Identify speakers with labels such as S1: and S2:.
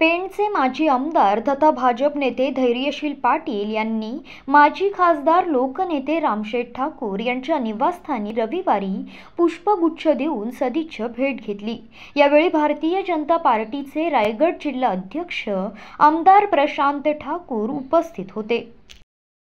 S1: पेणचे माजी आमदार तथा भाजप नेते धैर्यशील पाटील यांनी माजी खासदार लोकनेते रामशेठ ठाकूर यांच्या निवासस्थानी रविवारी पुष्पगुच्छ देऊन सदिच्छा भेट घेतली यावेळी भारतीय जनता पार्टीचे रायगड जिल्हा अध्यक्ष आमदार प्रशांत ठाकूर उपस्थित होते